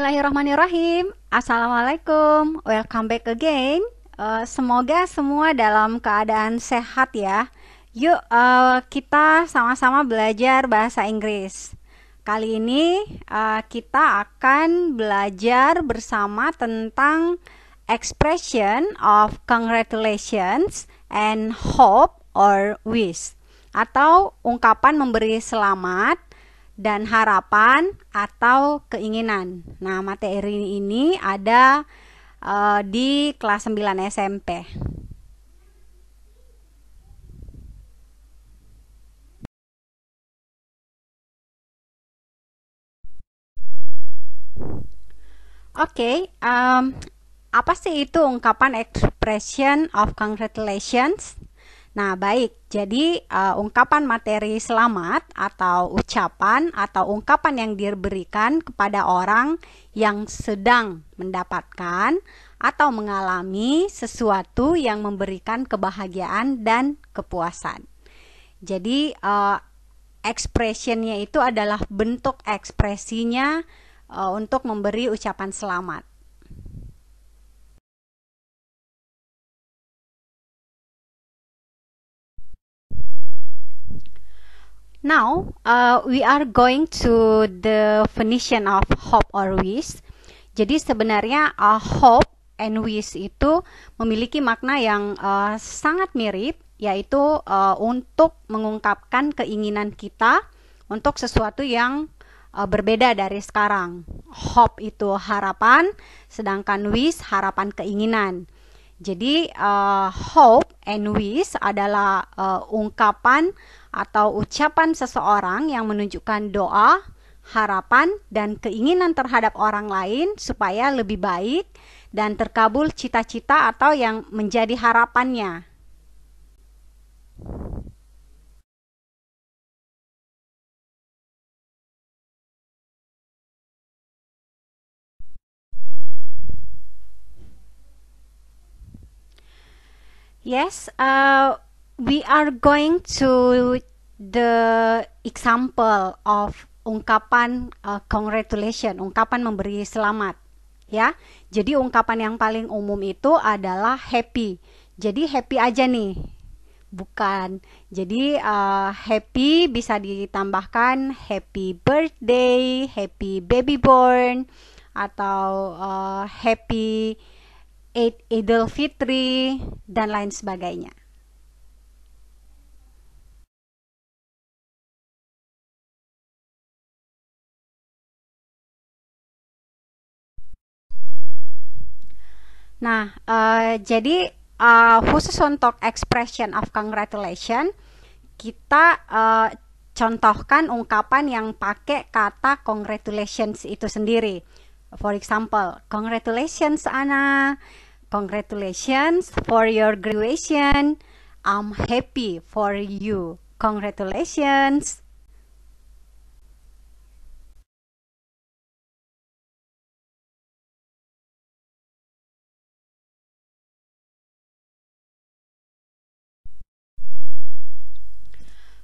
Bismillahirrahmanirrahim. Assalamualaikum. Welcome back again. Uh, semoga semua dalam keadaan sehat ya. Yuk uh, kita sama-sama belajar bahasa Inggris. Kali ini uh, kita akan belajar bersama tentang expression of congratulations and hope or wish atau ungkapan memberi selamat dan harapan atau keinginan. Nah, materi ini ada uh, di kelas 9 SMP. Oke, okay, um, apa sih itu ungkapan expression of congratulations? Nah, baik. Jadi, uh, ungkapan materi selamat atau ucapan atau ungkapan yang diberikan kepada orang yang sedang mendapatkan atau mengalami sesuatu yang memberikan kebahagiaan dan kepuasan. Jadi, uh, eh, expressionnya itu adalah bentuk ekspresinya uh, untuk memberi ucapan selamat. Now uh, we are going to the definition of hope or wish. Jadi sebenarnya uh, hope and wish itu memiliki makna yang uh, sangat mirip yaitu uh, untuk mengungkapkan keinginan kita untuk sesuatu yang uh, berbeda dari sekarang. Hope itu harapan, sedangkan wish harapan keinginan. Jadi uh, hope and wish adalah uh, ungkapan atau ucapan seseorang yang menunjukkan doa, harapan dan keinginan terhadap orang lain supaya lebih baik dan terkabul cita-cita atau yang menjadi harapannya. Yes, uh, we are going to the example of ungkapan uh, congratulation, ungkapan memberi selamat, ya. Jadi ungkapan yang paling umum itu adalah happy. Jadi happy aja nih, bukan. Jadi uh, happy bisa ditambahkan happy birthday, happy baby born, atau uh, happy Eid Idul Fitri, dan lain sebagainya. Nah, uh, jadi uh, khusus untuk expression of congratulation, kita uh, contohkan ungkapan yang pakai kata congratulations itu sendiri. For example, congratulations Anna. Congratulations for your graduation. I'm happy for you. Congratulations.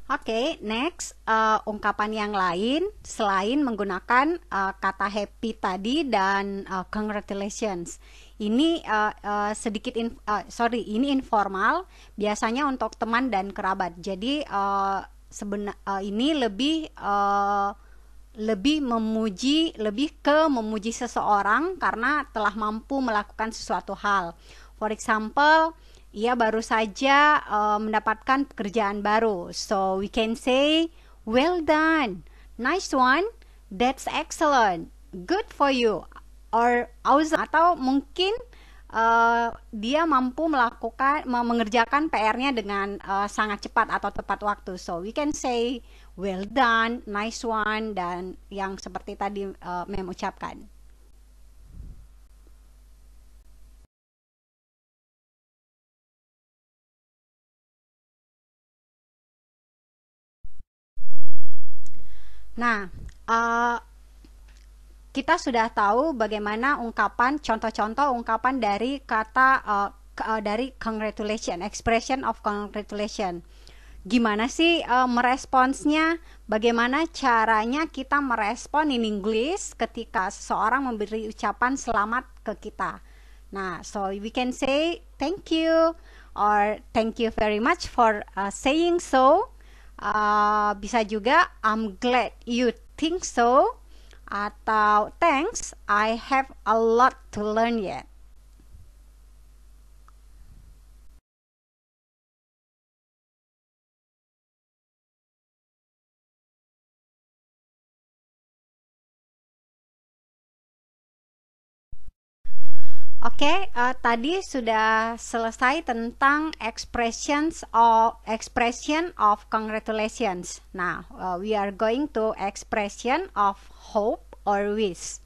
Oke, okay, next uh, ungkapan yang lain selain menggunakan uh, kata happy tadi dan uh, congratulations. Ini uh, uh, sedikit in, uh, sorry, ini informal, biasanya untuk teman dan kerabat. Jadi uh, sebenarnya uh, ini lebih uh, lebih memuji, lebih ke memuji seseorang karena telah mampu melakukan sesuatu hal. For example, ia baru saja uh, mendapatkan pekerjaan baru. So we can say well done, nice one, that's excellent, good for you, or awesome. Atau mungkin uh, dia mampu melakukan mengerjakan PR-nya dengan uh, sangat cepat atau tepat waktu. So we can say well done, nice one, dan yang seperti tadi uh, mem ucapkan. Nah, uh, kita sudah tahu bagaimana ungkapan contoh-contoh ungkapan dari kata uh, uh, dari congratulation, expression of congratulation. Gimana sih uh, meresponsnya? Bagaimana caranya kita merespon in English ketika seseorang memberi ucapan selamat ke kita? Nah, so we can say thank you or thank you very much for uh, saying so. Ah, bisa juga I'm glad you think so atau thanks I have a lot to learn yet Oke, okay, uh, eh, tadi sudah selesai tentang expressions of expression of congratulations. Nah, uh, we are going to expression of hope or wish.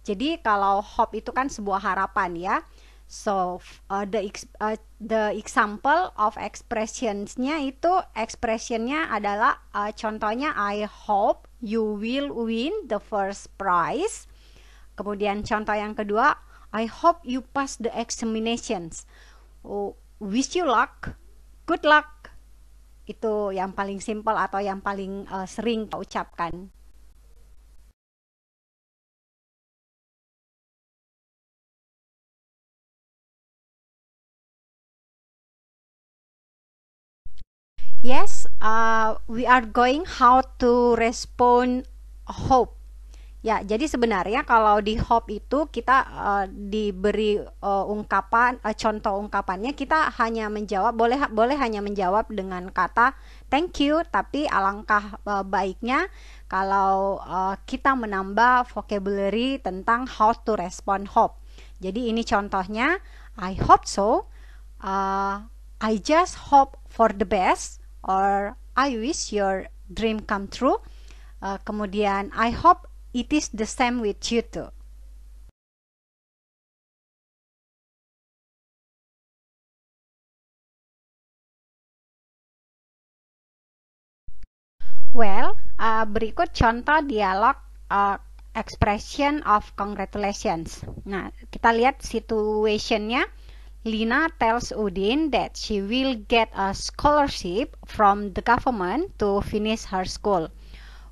Jadi kalau hope itu kan sebuah harapan ya. So uh, the uh, the example of expressionsnya itu expressionnya adalah uh, contohnya I hope you will win the first prize. Kemudian contoh yang kedua I hope you pass the examinations. Oh, wish you luck. Good luck. Itu yang paling simple atau yang paling uh, sering kita ucapkan. Yes, uh, we are going how to respond hope. Ya, jadi sebenarnya kalau di hop itu kita uh, diberi uh, ungkapan uh, contoh ungkapannya kita hanya menjawab boleh boleh hanya menjawab dengan kata thank you, tapi alangkah uh, baiknya kalau uh, kita menambah vocabulary tentang how to respond hop. Jadi ini contohnya I hope so, uh, I just hope for the best or I wish your dream come true. Uh, kemudian I hope It is the same with you too. Well, uh, berikut contoh dialog uh, expression of congratulations. Nah, kita lihat situasinya. Lina tells Udin that she will get a scholarship from the government to finish her school.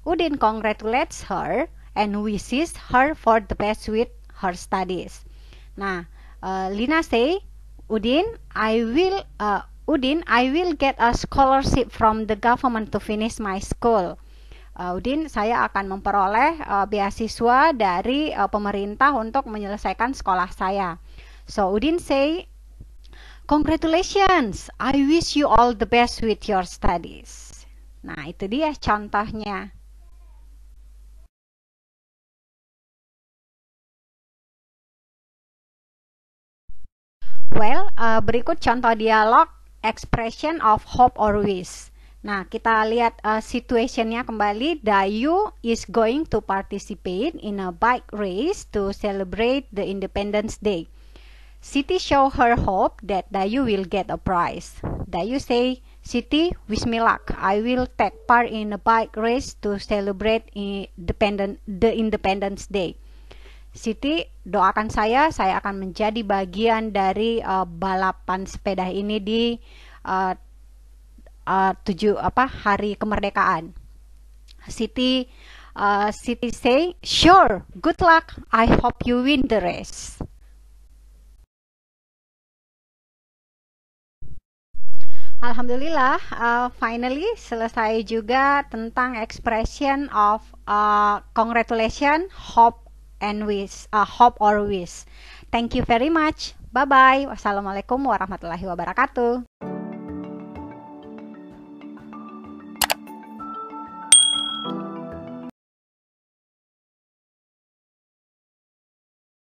Udin congratulates her and wishes her for the best with her studies. Nah, uh, Lina say, Udin, I will uh, Udin, I will get a scholarship from the government to finish my school. Uh, Udin, saya akan memperoleh uh, beasiswa dari uh, pemerintah untuk menyelesaikan sekolah saya. So Udin say, Congratulations, I wish you all the best with your studies. Nah, itu dia contohnya. Well, uh, berikut contoh dialog expression of hope or wish. Nah, kita lihat uh, eh, situasinya kembali. Dayu is going to participate in a bike race to celebrate the Independence Day. Siti show her hope that Dayu will get a prize. Dayu say, Siti, wish me luck. I will take part in a bike race to celebrate independent, the Independence Day. Siti, doakan saya, saya akan menjadi bagian dari uh, balapan sepeda ini di uh, eh, uh, eh, tujuh apa hari kemerdekaan. Siti, uh, Siti say, sure, good luck. I hope you win the race. Alhamdulillah, uh, finally selesai juga tentang expression of uh, congratulation, hope and wish, uh, hope or wish. Thank you very much. Bye bye. Wassalamualaikum warahmatullahi wabarakatuh.